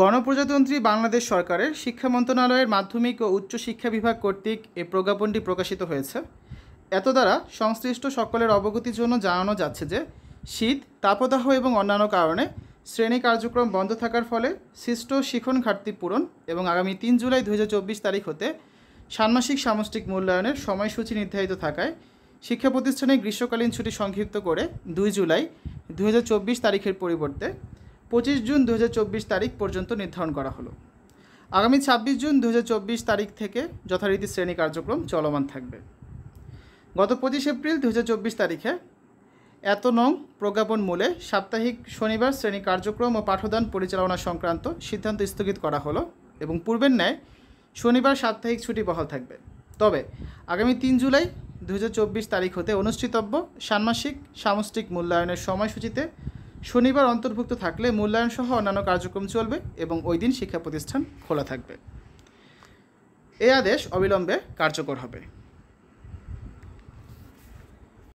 গণপ্রজাতন্ত্রী বাংলাদেশ সরকারের শিক্ষা মন্ত্রণালয়ের মাধ্যমিক ও উচ্চ শিক্ষা বিভাগ কর্তৃক এ প্রজ্ঞাপনটি প্রকাশিত হয়েছে এত দ্বারা সংশ্লিষ্ট সকলের অবগতির জন্য জানানো যাচ্ছে যে শীত তাপদাহ এবং অন্যান্য কারণে শ্রেণী কার্যক্রম বন্ধ থাকার ফলে সৃষ্ট শিখন ঘাটতি পূরণ এবং আগামী তিন জুলাই দু তারিখ হতে ষান্মাসিক সামষ্টিক মূল্যায়নের সময়সূচি নির্ধারিত থাকায় শিক্ষা প্রতিষ্ঠানে গ্রীষ্মকালীন ছুটি সংক্ষিপ্ত করে দুই জুলাই দু তারিখের পরিবর্তে পঁচিশ জুন দু তারিখ পর্যন্ত নির্ধারণ করা হলো আগামী ছাব্বিশ জুন দু তারিখ থেকে যথারীতি শ্রেণী কার্যক্রম চলমান থাকবে গত পঁচিশ এপ্রিল দু তারিখে এত নং প্রজ্ঞাপন মূলে সাপ্তাহিক শনিবার শ্রেণী কার্যক্রম ও পাঠদান পরিচালনা সংক্রান্ত সিদ্ধান্ত স্থগিত করা হলো এবং পূর্বের ন্যায় শনিবার সাপ্তাহিক ছুটি বহাল থাকবে তবে আগামী তিন জুলাই দু তারিখ হতে অনুষ্ঠিতব্য ষান্মাসিক সামষ্টিক মূল্যায়নের সময়সূচিতে শনিবার অন্তর্ভুক্ত থাকলে মূল্যায়ন সহ অন্যান্য কার্যক্রম চলবে এবং ওই দিন শিক্ষা প্রতিষ্ঠান খোলা থাকবে এই আদেশ অবিলম্বে কার্যকর হবে